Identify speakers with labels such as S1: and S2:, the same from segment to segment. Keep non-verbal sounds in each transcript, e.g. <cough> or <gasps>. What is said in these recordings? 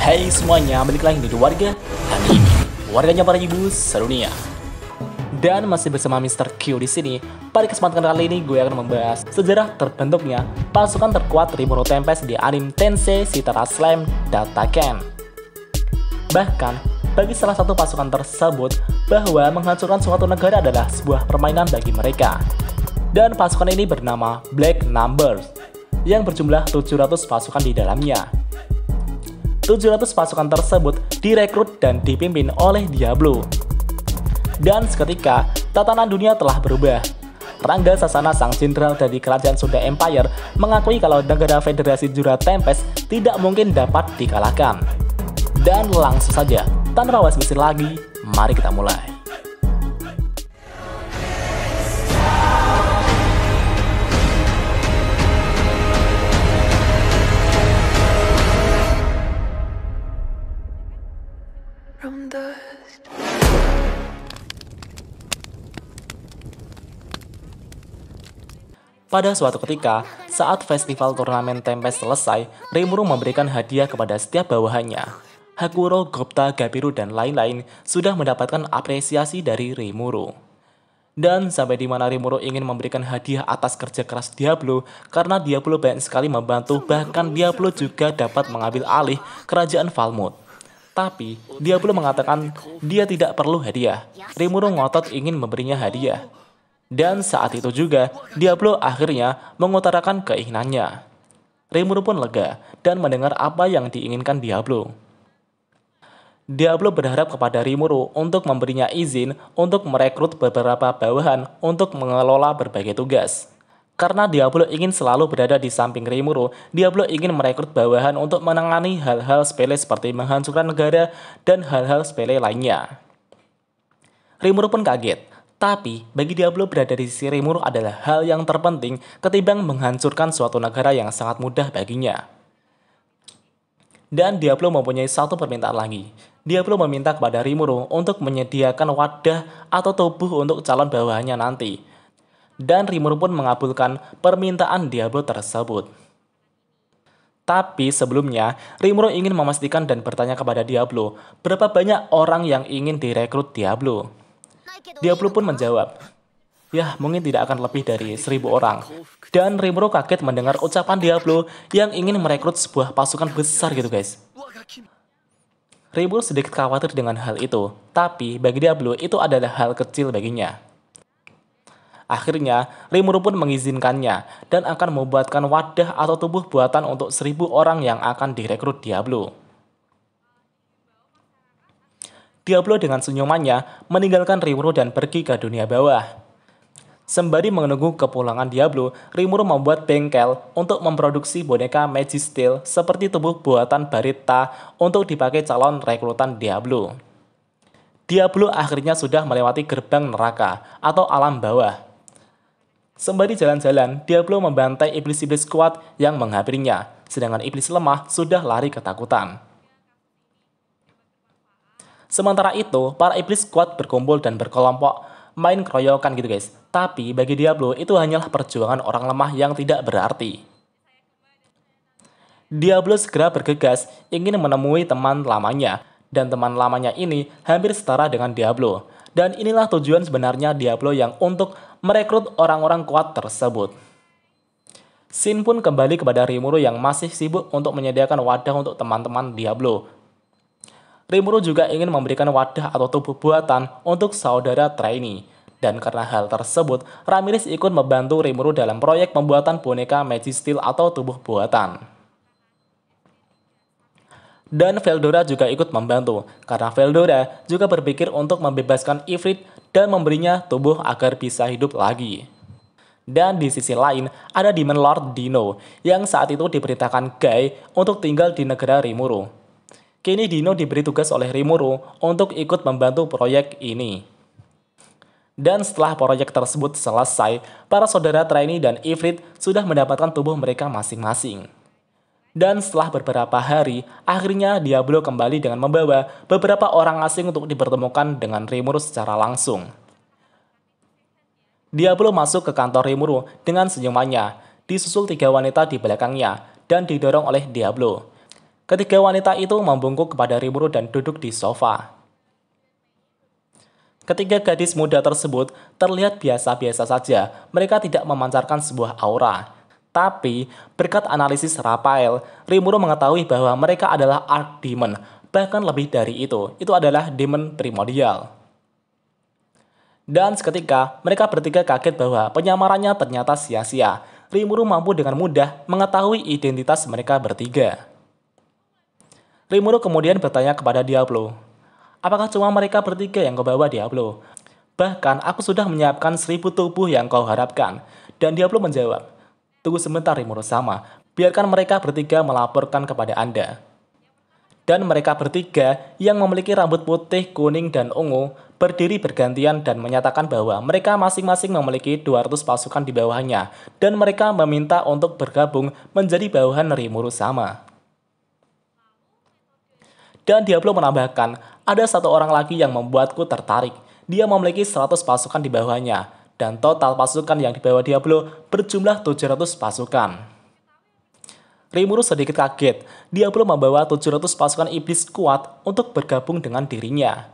S1: Hai hey semuanya, balik lagi di warga hari ini. Warganya para ibu serunia. Dan masih bersama Mr. Q di sini. Pada kesempatan kali ini gue akan membahas sejarah terbentuknya pasukan terkuat Rimuru Tempest di anim Tensei Sitara Slam Dataken. Bahkan, bagi salah satu pasukan tersebut, bahwa menghancurkan suatu negara adalah sebuah permainan bagi mereka. Dan pasukan ini bernama Black Numbers, yang berjumlah 700 pasukan di dalamnya 700 pasukan tersebut direkrut dan dipimpin oleh Diablo. Dan seketika, tatanan dunia telah berubah. Rangga Sasana sang jenderal dari kerajaan Sunda Empire mengakui kalau negara Federasi Jura Tempest tidak mungkin dapat dikalahkan. Dan langsung saja, tanpa was-was lagi, mari kita mulai. Pada suatu ketika, saat festival turnamen Tempest selesai, Rimuru memberikan hadiah kepada setiap bawahannya. Hakuro, Gopta, Gabiru, dan lain-lain sudah mendapatkan apresiasi dari Rimuru. Dan sampai di mana Rimuru ingin memberikan hadiah atas kerja keras Diablo karena Diablo banyak sekali membantu bahkan Diablo juga dapat mengambil alih kerajaan Falmouth. Tapi, Diablo mengatakan dia tidak perlu hadiah. Rimuru ngotot ingin memberinya hadiah. Dan saat itu juga, Diablo akhirnya mengutarakan keinginannya. Rimuru pun lega dan mendengar apa yang diinginkan Diablo. Diablo berharap kepada Rimuru untuk memberinya izin untuk merekrut beberapa bawahan untuk mengelola berbagai tugas. Karena Diablo ingin selalu berada di samping Rimuru, Diablo ingin merekrut bawahan untuk menangani hal-hal sepele seperti menghancurkan negara dan hal-hal sepele lainnya. Rimuru pun kaget, tapi bagi Diablo berada di sisi Rimuru adalah hal yang terpenting ketimbang menghancurkan suatu negara yang sangat mudah baginya. Dan Diablo mempunyai satu permintaan lagi. Diablo meminta kepada Rimuru untuk menyediakan wadah atau tubuh untuk calon bawahannya nanti dan Rimuru pun mengabulkan permintaan Diablo tersebut. Tapi sebelumnya, Rimuru ingin memastikan dan bertanya kepada Diablo, berapa banyak orang yang ingin direkrut Diablo? Diablo pun menjawab, Ya, mungkin tidak akan lebih dari seribu orang. Dan Rimuru kaget mendengar ucapan Diablo yang ingin merekrut sebuah pasukan besar gitu guys. Rimuru sedikit khawatir dengan hal itu, tapi bagi Diablo itu adalah hal kecil baginya. Akhirnya, Rimuru pun mengizinkannya dan akan membuatkan wadah atau tubuh buatan untuk seribu orang yang akan direkrut Diablo. Diablo dengan senyumannya meninggalkan Rimuru dan pergi ke dunia bawah. Sembari menunggu kepulangan Diablo, Rimuru membuat bengkel untuk memproduksi boneka Magistil seperti tubuh buatan Barita untuk dipakai calon rekrutan Diablo. Diablo akhirnya sudah melewati gerbang neraka atau alam bawah. Sembari jalan-jalan, Diablo membantai iblis-iblis kuat yang menghampirinya, sedangkan iblis lemah sudah lari ketakutan. Sementara itu, para iblis kuat berkumpul dan berkelompok main keroyokan gitu guys. Tapi bagi Diablo itu hanyalah perjuangan orang lemah yang tidak berarti. Diablo segera bergegas ingin menemui teman lamanya dan teman lamanya ini hampir setara dengan Diablo. Dan inilah tujuan sebenarnya Diablo yang untuk merekrut orang-orang kuat tersebut. Sin pun kembali kepada Rimuru yang masih sibuk untuk menyediakan wadah untuk teman-teman Diablo. Rimuru juga ingin memberikan wadah atau tubuh buatan untuk saudara trainee. Dan karena hal tersebut, Ramirez ikut membantu Rimuru dalam proyek pembuatan boneka Magic Steel atau tubuh buatan. Dan Veldora juga ikut membantu, karena Veldora juga berpikir untuk membebaskan Ifrit dan memberinya tubuh agar bisa hidup lagi. Dan di sisi lain, ada Demon Lord Dino yang saat itu diperintahkan Gai untuk tinggal di negara Rimuru. Kini Dino diberi tugas oleh Rimuru untuk ikut membantu proyek ini. Dan setelah proyek tersebut selesai, para saudara Traini dan Ifrit sudah mendapatkan tubuh mereka masing-masing. Dan setelah beberapa hari, akhirnya Diablo kembali dengan membawa beberapa orang asing untuk dipertemukan dengan Rimuru secara langsung. Diablo masuk ke kantor Rimuru dengan senyumannya, disusul tiga wanita di belakangnya, dan didorong oleh Diablo. Ketiga wanita itu membungkuk kepada Rimuru dan duduk di sofa. Ketiga gadis muda tersebut terlihat biasa-biasa saja, mereka tidak memancarkan sebuah aura tapi, berkat analisis Raphael, Rimuru mengetahui bahwa mereka adalah Ark Demon, bahkan lebih dari itu. Itu adalah demon primordial. Dan seketika, mereka bertiga kaget bahwa penyamarannya ternyata sia-sia. Rimuru mampu dengan mudah mengetahui identitas mereka bertiga. Rimuru kemudian bertanya kepada Diablo, Apakah cuma mereka bertiga yang kau bawa Diablo? Bahkan aku sudah menyiapkan seribu tubuh yang kau harapkan. Dan Diablo menjawab, Tunggu sebentar Rimuru sama, biarkan mereka bertiga melaporkan kepada Anda. Dan mereka bertiga yang memiliki rambut putih, kuning, dan ungu berdiri bergantian dan menyatakan bahwa mereka masing-masing memiliki 200 pasukan di bawahnya dan mereka meminta untuk bergabung menjadi bawahan Rimuru sama. Dan Diablo menambahkan, ada satu orang lagi yang membuatku tertarik. Dia memiliki 100 pasukan di bawahnya, dan total pasukan yang dibawa Diablo berjumlah 700 pasukan. Rimuru sedikit kaget, Diablo membawa 700 pasukan iblis kuat untuk bergabung dengan dirinya.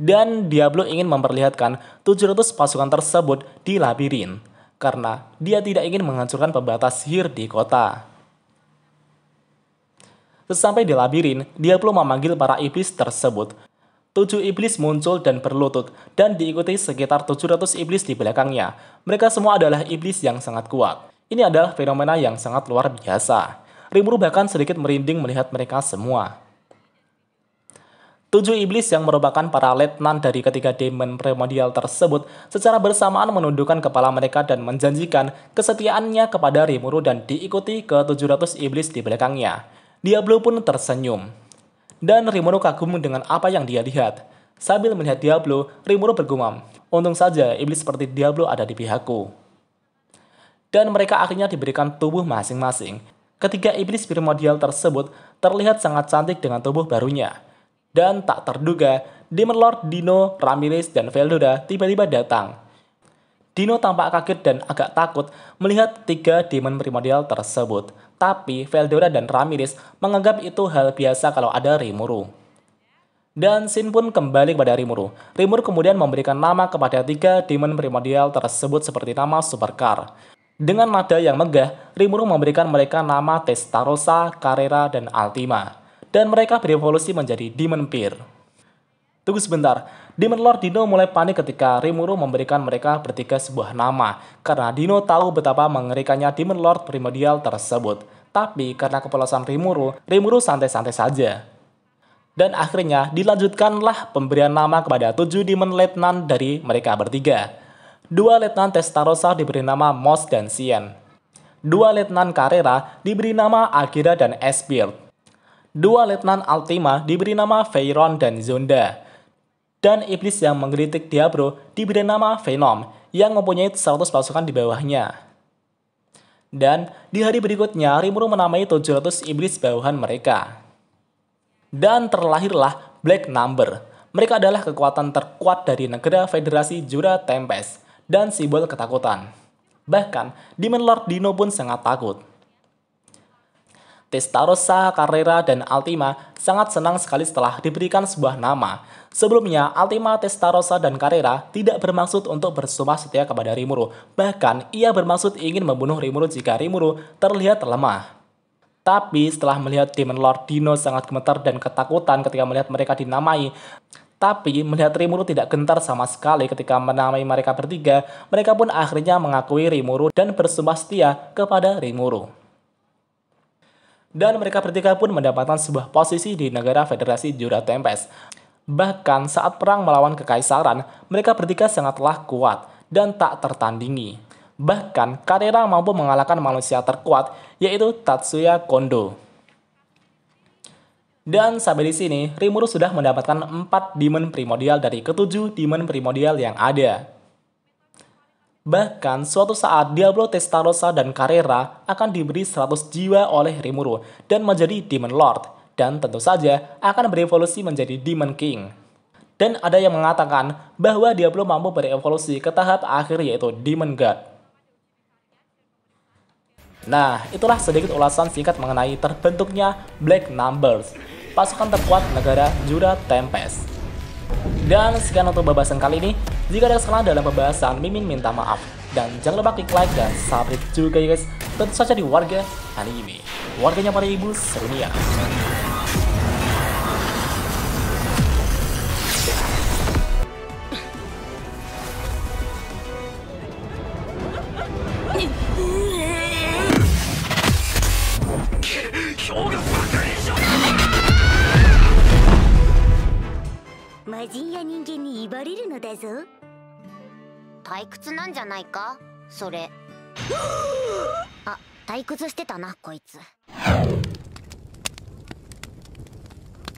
S1: Dan Diablo ingin memperlihatkan 700 pasukan tersebut di labirin, karena dia tidak ingin menghancurkan pembatas sihir di kota. Sesampai di labirin, Diablo memanggil para iblis tersebut Tujuh iblis muncul dan berlutut, dan diikuti sekitar 700 iblis di belakangnya. Mereka semua adalah iblis yang sangat kuat. Ini adalah fenomena yang sangat luar biasa. Rimuru bahkan sedikit merinding melihat mereka semua. Tujuh iblis yang merupakan para letnan dari ketiga demon primordial tersebut secara bersamaan menundukkan kepala mereka dan menjanjikan kesetiaannya kepada Rimuru dan diikuti ke 700 iblis di belakangnya. Diablo pun tersenyum. Dan Rimuru kagum dengan apa yang dia lihat. Sambil melihat Diablo, Rimuru bergumam, untung saja iblis seperti Diablo ada di pihakku. Dan mereka akhirnya diberikan tubuh masing-masing. Ketiga iblis primordial tersebut terlihat sangat cantik dengan tubuh barunya. Dan tak terduga, Demon Lord Dino, Ramirez, dan Veldora tiba-tiba datang. Dino tampak kaget dan agak takut melihat tiga demon primordial tersebut. Tapi Veldora dan Ramirez menganggap itu hal biasa kalau ada Rimuru. Dan Sin pun kembali kepada Rimuru. Rimuru kemudian memberikan nama kepada tiga demon primordial tersebut seperti nama Supercar. Dengan nada yang megah, Rimuru memberikan mereka nama Testarossa, Carrera, dan Altima. Dan mereka berevolusi menjadi Demon Peer. Tunggu sebentar. Demon Lord Dino mulai panik ketika Rimuru memberikan mereka bertiga sebuah nama, karena Dino tahu betapa mengerikannya Demon Lord primordial tersebut. Tapi karena kepolosan Rimuru, Rimuru santai-santai saja. Dan akhirnya dilanjutkanlah pemberian nama kepada tujuh Demon Letnan dari mereka bertiga. Dua Letnan Testarossa diberi nama Mos dan Sien. Dua Letnan Carrera diberi nama Akira dan Esbir. Dua Letnan Altima diberi nama Veyron dan Zonda dan iblis yang menggelitik Diablo diberi nama Venom yang mempunyai 100 pasukan di bawahnya. Dan di hari berikutnya, Rimuru menamai 700 iblis bawahan mereka. Dan terlahirlah Black Number. Mereka adalah kekuatan terkuat dari negara Federasi Jura Tempest dan simbol ketakutan. Bahkan, Demon Lord Dino pun sangat takut. Testarossa, Carrera, dan Altima sangat senang sekali setelah diberikan sebuah nama. Sebelumnya, Altima, Testarossa, dan Carrera tidak bermaksud untuk bersumpah setia kepada Rimuru. Bahkan, ia bermaksud ingin membunuh Rimuru jika Rimuru terlihat lemah. Tapi setelah melihat Demon Lord Dino sangat gemetar dan ketakutan ketika melihat mereka dinamai, tapi melihat Rimuru tidak gentar sama sekali ketika menamai mereka bertiga, mereka pun akhirnya mengakui Rimuru dan bersumpah setia kepada Rimuru dan mereka bertiga pun mendapatkan sebuah posisi di negara Federasi Jura Tempest. Bahkan saat perang melawan kekaisaran, mereka bertiga sangatlah kuat dan tak tertandingi. Bahkan Karera mampu mengalahkan manusia terkuat yaitu Tatsuya Kondo. Dan sampai di sini, Rimuru sudah mendapatkan 4 demon primordial dari ketujuh demon primordial yang ada. Bahkan suatu saat Diablo Testarossa dan Carrera akan diberi 100 jiwa oleh Rimuru dan menjadi Demon Lord, dan tentu saja akan berevolusi menjadi Demon King. Dan ada yang mengatakan bahwa Diablo mampu berevolusi ke tahap akhir yaitu Demon God. Nah, itulah sedikit ulasan singkat mengenai terbentuknya Black Numbers, pasukan terkuat negara Jura Tempest. Dan sekian untuk pembahasan kali ini. Jika ada kesalahan dalam pembahasan, Mimin minta maaf. Dan jangan lupa klik like dan subscribe juga ya guys. Tentu saja di warga ini, Warganya para ibu serunia. 戻れるのだぞ退屈なんじゃないかそれ <gasps> あ退屈してたなこいつ